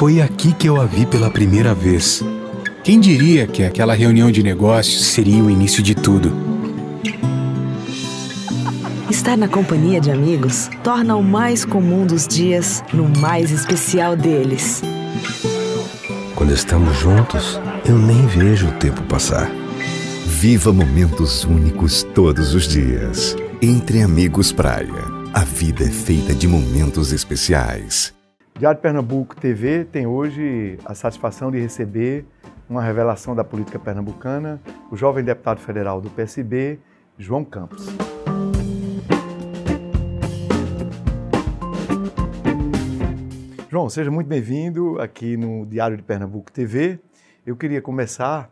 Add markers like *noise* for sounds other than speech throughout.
Foi aqui que eu a vi pela primeira vez. Quem diria que aquela reunião de negócios seria o início de tudo? Estar na companhia de amigos torna o mais comum dos dias no mais especial deles. Quando estamos juntos, eu nem vejo o tempo passar. Viva momentos únicos todos os dias. Entre Amigos Praia. A vida é feita de momentos especiais. Diário Pernambuco TV tem hoje a satisfação de receber uma revelação da política pernambucana, o jovem deputado federal do PSB, João Campos. João, seja muito bem-vindo aqui no Diário de Pernambuco TV. Eu queria começar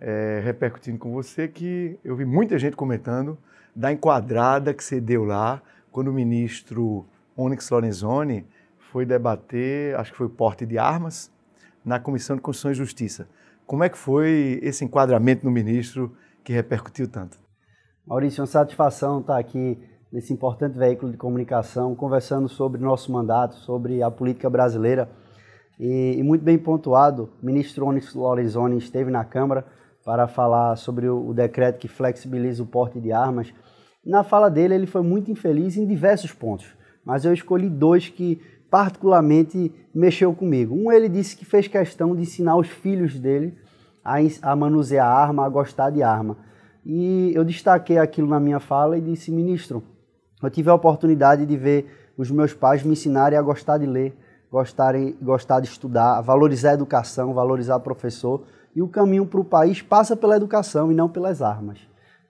é, repercutindo com você que eu vi muita gente comentando da enquadrada que você deu lá quando o ministro Onyx Lorenzoni foi debater, acho que foi o porte de armas, na Comissão de Constituição e Justiça. Como é que foi esse enquadramento no ministro que repercutiu tanto? Maurício, uma satisfação estar aqui nesse importante veículo de comunicação, conversando sobre nosso mandato, sobre a política brasileira. E, e muito bem pontuado, o ministro Onyx Lorenzoni esteve na Câmara para falar sobre o, o decreto que flexibiliza o porte de armas. Na fala dele, ele foi muito infeliz em diversos pontos, mas eu escolhi dois que particularmente mexeu comigo. Um, ele disse que fez questão de ensinar os filhos dele a, a manusear arma, a gostar de arma. E eu destaquei aquilo na minha fala e disse, ministro, eu tive a oportunidade de ver os meus pais me ensinarem a gostar de ler, gostarem, gostar de estudar, valorizar a educação, valorizar o professor. E o caminho para o país passa pela educação e não pelas armas.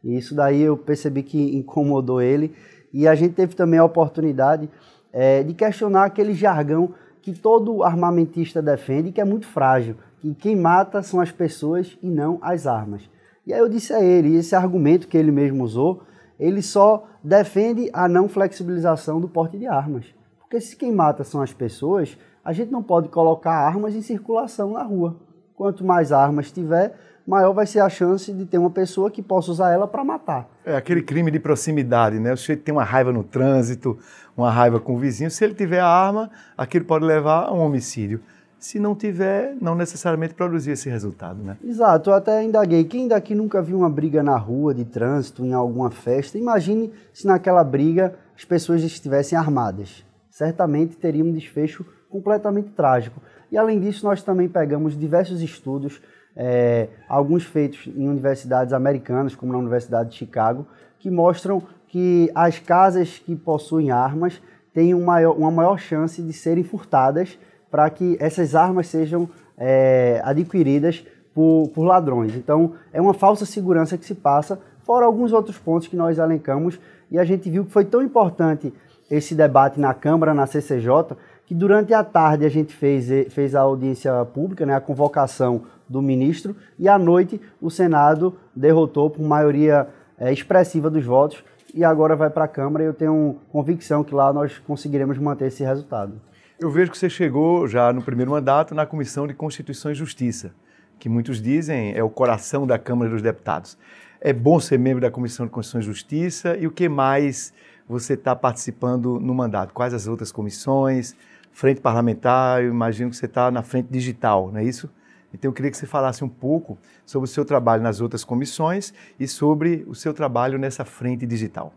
E isso daí eu percebi que incomodou ele. E a gente teve também a oportunidade é, de questionar aquele jargão que todo armamentista defende, que é muito frágil, que quem mata são as pessoas e não as armas. E aí eu disse a ele, esse argumento que ele mesmo usou, ele só defende a não flexibilização do porte de armas. Porque se quem mata são as pessoas, a gente não pode colocar armas em circulação na rua. Quanto mais armas tiver, maior vai ser a chance de ter uma pessoa que possa usar ela para matar. É aquele crime de proximidade, né? O sujeito tem uma raiva no trânsito, uma raiva com o vizinho. Se ele tiver a arma, aquilo pode levar a um homicídio. Se não tiver, não necessariamente produzir esse resultado, né? Exato, eu até indaguei. Quem daqui nunca viu uma briga na rua, de trânsito, em alguma festa? Imagine se naquela briga as pessoas estivessem armadas. Certamente teria um desfecho completamente trágico. E além disso, nós também pegamos diversos estudos é, alguns feitos em universidades americanas, como na Universidade de Chicago, que mostram que as casas que possuem armas têm um maior, uma maior chance de serem furtadas para que essas armas sejam é, adquiridas por, por ladrões. Então, é uma falsa segurança que se passa, fora alguns outros pontos que nós alencamos e a gente viu que foi tão importante esse debate na Câmara, na CCJ, que durante a tarde a gente fez, eh, fez a audiência pública, né, a convocação do ministro, e à noite o Senado derrotou por maioria é, expressiva dos votos, e agora vai para a Câmara, e eu tenho convicção que lá nós conseguiremos manter esse resultado. Eu vejo que você chegou já no primeiro mandato na Comissão de Constituição e Justiça, que muitos dizem é o coração da Câmara dos Deputados. É bom ser membro da Comissão de Constituição e Justiça, e o que mais você está participando no mandato? Quais as outras comissões? frente parlamentar, eu imagino que você está na frente digital, não é isso? Então eu queria que você falasse um pouco sobre o seu trabalho nas outras comissões e sobre o seu trabalho nessa frente digital.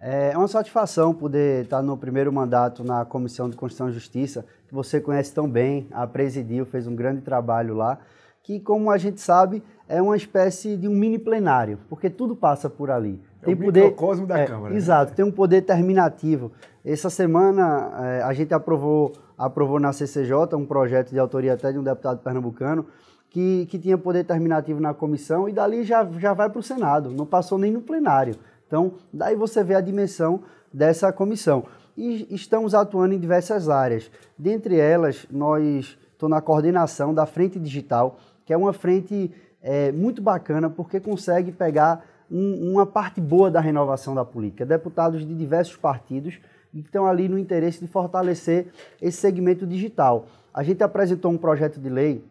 É, é uma satisfação poder estar no primeiro mandato na Comissão de Constituição e Justiça, que você conhece tão bem, a presidiu, fez um grande trabalho lá, que, como a gente sabe, é uma espécie de um mini plenário, porque tudo passa por ali. É tem o poder, microcosmo da é, Câmara. Né? Exato, né? tem um poder terminativo. Essa semana eh, a gente aprovou, aprovou na CCJ um projeto de autoria até de um deputado pernambucano que, que tinha poder terminativo na comissão e dali já, já vai para o Senado, não passou nem no plenário. Então, daí você vê a dimensão dessa comissão. E estamos atuando em diversas áreas. Dentre elas, nós estou na coordenação da Frente Digital, que é uma frente é, muito bacana porque consegue pegar um, uma parte boa da renovação da política. Deputados de diversos partidos que estão ali no interesse de fortalecer esse segmento digital. A gente apresentou um projeto de lei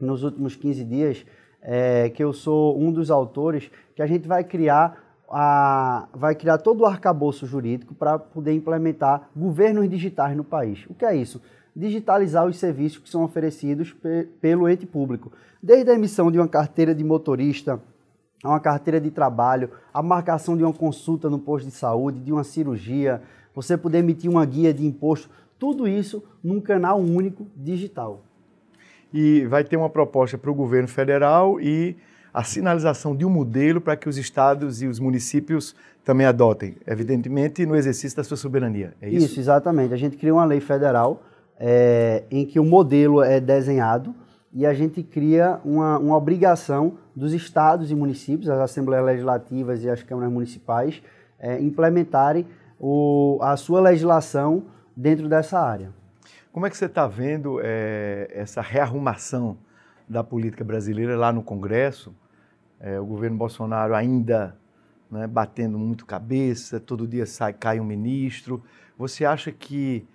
nos últimos 15 dias, é, que eu sou um dos autores, que a gente vai criar a, vai criar todo o arcabouço jurídico para poder implementar governos digitais no país. O que é isso? Digitalizar os serviços que são oferecidos pe, pelo ente público. Desde a emissão de uma carteira de motorista, a uma carteira de trabalho, a marcação de uma consulta no posto de saúde, de uma cirurgia, você poder emitir uma guia de imposto, tudo isso num canal único digital. E vai ter uma proposta para o governo federal e a sinalização de um modelo para que os estados e os municípios também adotem, evidentemente no exercício da sua soberania. É isso? Isso, exatamente. A gente cria uma lei federal é, em que o modelo é desenhado e a gente cria uma, uma obrigação dos estados e municípios, as assembleias legislativas e as câmaras municipais, é, implementarem o, a sua legislação dentro dessa área. Como é que você está vendo é, essa rearrumação da política brasileira lá no Congresso? É, o governo Bolsonaro ainda né, batendo muito cabeça, todo dia sai, cai um ministro. Você acha que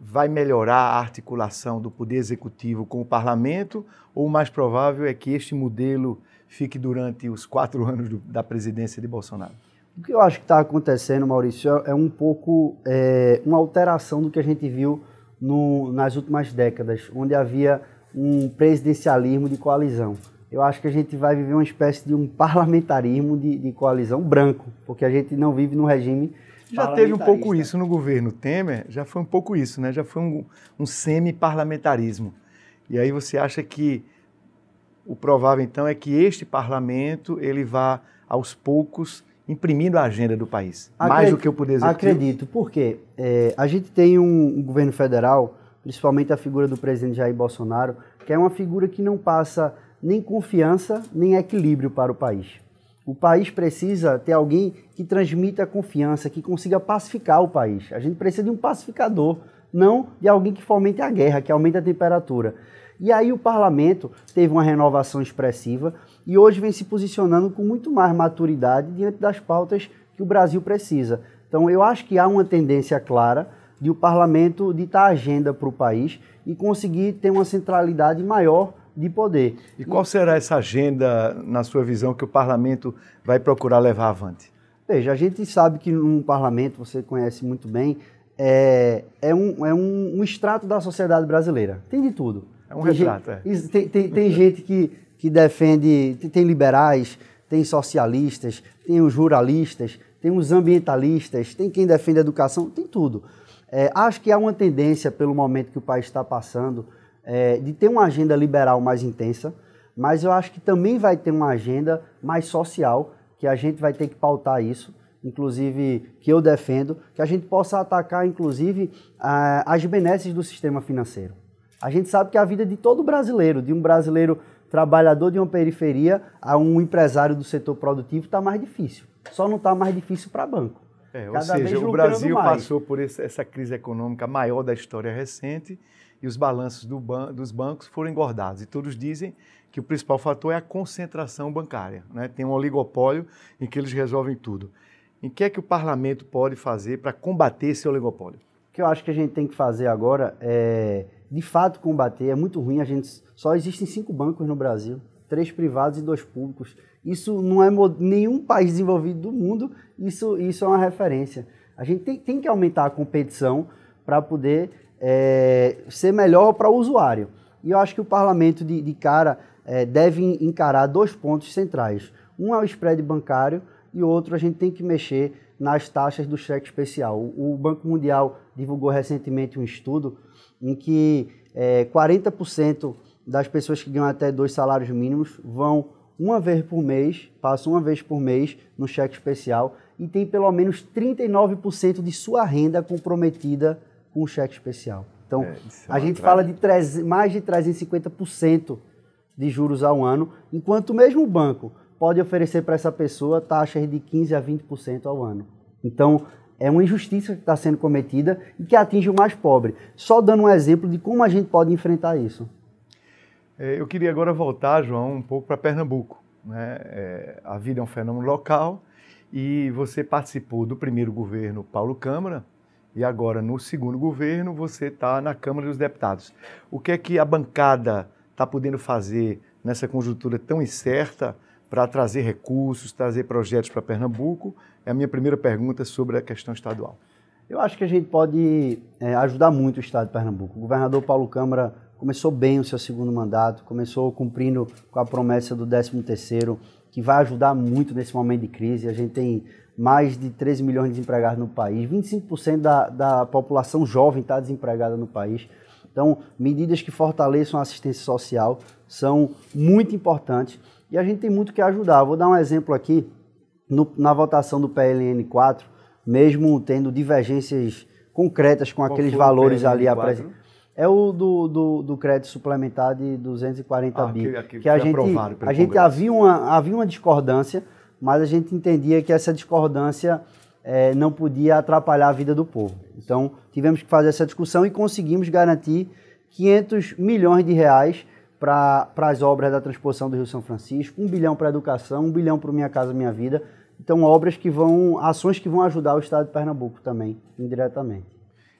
vai melhorar a articulação do poder executivo com o parlamento ou o mais provável é que este modelo fique durante os quatro *laughs* anos do, da presidência de Bolsonaro? O que eu acho que está acontecendo, Maurício, é, é um pouco é, uma alteração do que a gente viu no, nas últimas décadas, onde havia um presidencialismo de coalizão. Eu acho que a gente vai viver uma espécie de um parlamentarismo de, de coalizão branco, porque a gente não vive num regime. Já teve um pouco isso no governo Temer, já foi um pouco isso, né? Já foi um, um semi-parlamentarismo. E aí você acha que o provável então é que este parlamento ele vá aos poucos imprimindo a agenda do país, acredito, mais do que o poder executivo. Acredito, porque é, a gente tem um, um governo federal, principalmente a figura do presidente Jair Bolsonaro, que é uma figura que não passa nem confiança, nem equilíbrio para o país. O país precisa ter alguém que transmita confiança, que consiga pacificar o país. A gente precisa de um pacificador, não de alguém que fomente a guerra, que aumente a temperatura. E aí o parlamento teve uma renovação expressiva e hoje vem se posicionando com muito mais maturidade diante das pautas que o Brasil precisa. Então eu acho que há uma tendência clara de o parlamento ditar agenda para o país e conseguir ter uma centralidade maior de poder. E qual será essa agenda, na sua visão, que o parlamento vai procurar levar avante? Veja, a gente sabe que no parlamento, você conhece muito bem, é, é, um, é um, um extrato da sociedade brasileira. Tem de tudo. É um tem retrato, gente, é. tem, tem, tem gente que, que defende, tem liberais, tem socialistas, tem os ruralistas, tem os ambientalistas, tem quem defende a educação, tem tudo. É, acho que há uma tendência, pelo momento que o país está passando, é, de ter uma agenda liberal mais intensa, mas eu acho que também vai ter uma agenda mais social, que a gente vai ter que pautar isso, inclusive que eu defendo, que a gente possa atacar, inclusive, a, as benesses do sistema financeiro. A gente sabe que a vida é de todo brasileiro, de um brasileiro trabalhador de uma periferia a um empresário do setor produtivo, está mais difícil. Só não está mais difícil para banco. É, ou Cada seja, o Brasil mais. passou por essa crise econômica maior da história recente e os balanços do ban dos bancos foram engordados. E todos dizem que o principal fator é a concentração bancária. Né? Tem um oligopólio em que eles resolvem tudo. E o que é que o parlamento pode fazer para combater esse oligopólio? O que eu acho que a gente tem que fazer agora é de fato combater. É muito ruim, a gente só existem cinco bancos no Brasil, três privados e dois públicos. Isso não é nenhum país desenvolvido do mundo, isso, isso é uma referência. A gente tem, tem que aumentar a competição para poder é, ser melhor para o usuário. E eu acho que o parlamento de, de cara é, deve encarar dois pontos centrais. Um é o spread bancário e outro a gente tem que mexer nas taxas do cheque especial. O Banco Mundial divulgou recentemente um estudo em que é, 40% das pessoas que ganham até dois salários mínimos vão uma vez por mês, passam uma vez por mês no cheque especial e tem pelo menos 39% de sua renda comprometida com o cheque especial. Então, é, é a gente fala de treze, mais de 350% de juros ao ano, enquanto o mesmo banco pode oferecer para essa pessoa taxas de 15% a 20% ao ano. Então, é uma injustiça que está sendo cometida e que atinge o mais pobre. Só dando um exemplo de como a gente pode enfrentar isso. É, eu queria agora voltar, João, um pouco para Pernambuco. Né? É, a vida é um fenômeno local e você participou do primeiro governo Paulo Câmara e agora no segundo governo você está na Câmara dos Deputados. O que é que a bancada está podendo fazer nessa conjuntura tão incerta para trazer recursos, trazer projetos para Pernambuco? É a minha primeira pergunta sobre a questão estadual. Eu acho que a gente pode é, ajudar muito o Estado de Pernambuco. O governador Paulo Câmara começou bem o seu segundo mandato, começou cumprindo com a promessa do 13º, que vai ajudar muito nesse momento de crise. A gente tem mais de 13 milhões de desempregados no país, 25% da, da população jovem está desempregada no país. Então, medidas que fortaleçam a assistência social são muito importantes. E a gente tem muito que ajudar. Vou dar um exemplo aqui. No, na votação do PLN 4, mesmo tendo divergências concretas com Qual aqueles valores ali apresentados. É o do, do, do, crédito suplementar de 240 ah, bi. Que, que, que a gente, a gente havia, uma, havia uma discordância, mas a gente entendia que essa discordância é, não podia atrapalhar a vida do povo. Então, tivemos que fazer essa discussão e conseguimos garantir 500 milhões de reais para as obras da transposição do Rio São Francisco, um bilhão para a educação, um bilhão para Minha Casa Minha Vida. Então, obras que vão, ações que vão ajudar o Estado de Pernambuco também, indiretamente.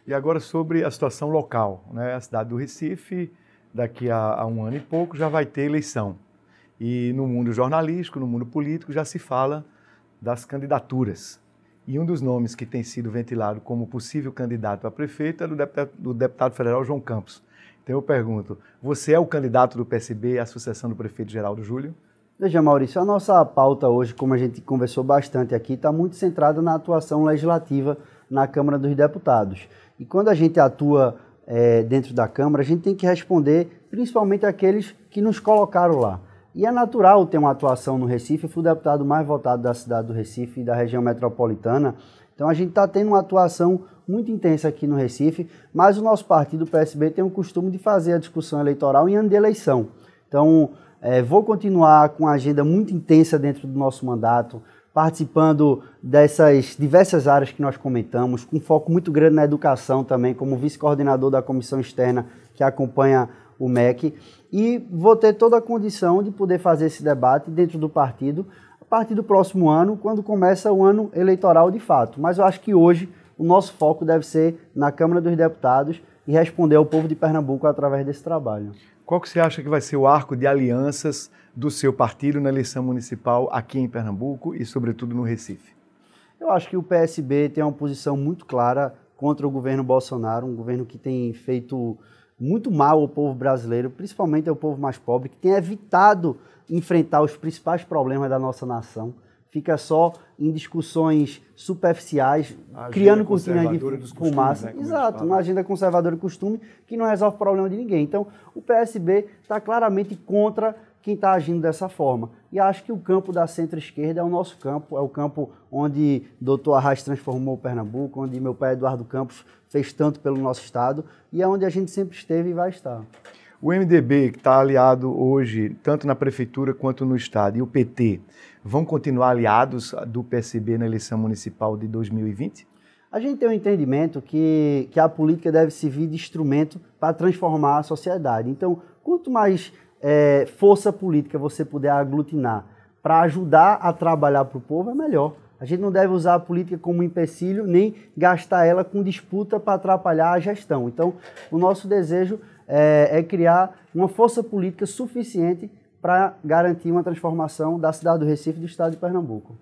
E agora sobre a situação local. Né? A cidade do Recife, daqui a, a um ano e pouco, já vai ter eleição. E no mundo jornalístico, no mundo político, já se fala das candidaturas. E um dos nomes que tem sido ventilado como possível candidato a prefeito é o deputado, do deputado federal João Campos. Então eu pergunto, você é o candidato do PSB à sucessão do prefeito Geraldo Júlio? Veja, Maurício, a nossa pauta hoje, como a gente conversou bastante aqui, está muito centrada na atuação legislativa na Câmara dos Deputados. E quando a gente atua é, dentro da Câmara, a gente tem que responder principalmente aqueles que nos colocaram lá. E é natural ter uma atuação no Recife. Eu fui o deputado mais votado da cidade do Recife e da região metropolitana então a gente está tendo uma atuação muito intensa aqui no Recife, mas o nosso partido, o PSB, tem o costume de fazer a discussão eleitoral em ano de eleição. Então, é, vou continuar com uma agenda muito intensa dentro do nosso mandato, participando dessas diversas áreas que nós comentamos, com foco muito grande na educação também, como vice-coordenador da comissão externa que acompanha o MEC. E vou ter toda a condição de poder fazer esse debate dentro do partido, partir do próximo ano, quando começa o ano eleitoral de fato. Mas eu acho que hoje o nosso foco deve ser na Câmara dos Deputados e responder ao povo de Pernambuco através desse trabalho. Qual que você acha que vai ser o arco de alianças do seu partido na eleição municipal aqui em Pernambuco e, sobretudo, no Recife? Eu acho que o PSB tem uma posição muito clara contra o governo Bolsonaro, um governo que tem feito muito mal ao povo brasileiro, principalmente ao povo mais pobre, que tem evitado enfrentar os principais problemas da nossa nação. Fica só em discussões superficiais, a criando cortinas de fumaça. Né, Exato, uma agenda conservadora de costume que não resolve o problema de ninguém. Então, o PSB está claramente contra quem está agindo dessa forma. E acho que o campo da centro-esquerda é o nosso campo, é o campo onde Dr. Arras transformou o Pernambuco, onde meu pai Eduardo Campos fez tanto pelo nosso Estado, e é onde a gente sempre esteve e vai estar. O MDB, que está aliado hoje, tanto na prefeitura quanto no Estado, e o PT, vão continuar aliados do PSB na eleição municipal de 2020? A gente tem um entendimento que, que a política deve servir de instrumento para transformar a sociedade. Então, quanto mais é, força política você puder aglutinar para ajudar a trabalhar para o povo, é melhor. A gente não deve usar a política como empecilho, nem gastar ela com disputa para atrapalhar a gestão. Então, o nosso desejo é, é criar uma força política suficiente para garantir uma transformação da cidade do Recife e do estado de Pernambuco.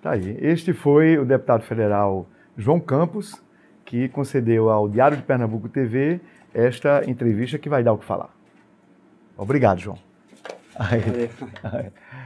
Tá aí. Este foi o deputado federal João Campos, que concedeu ao Diário de Pernambuco TV esta entrevista que vai dar o que falar. Obrigado, João. Aí. Aí. *laughs*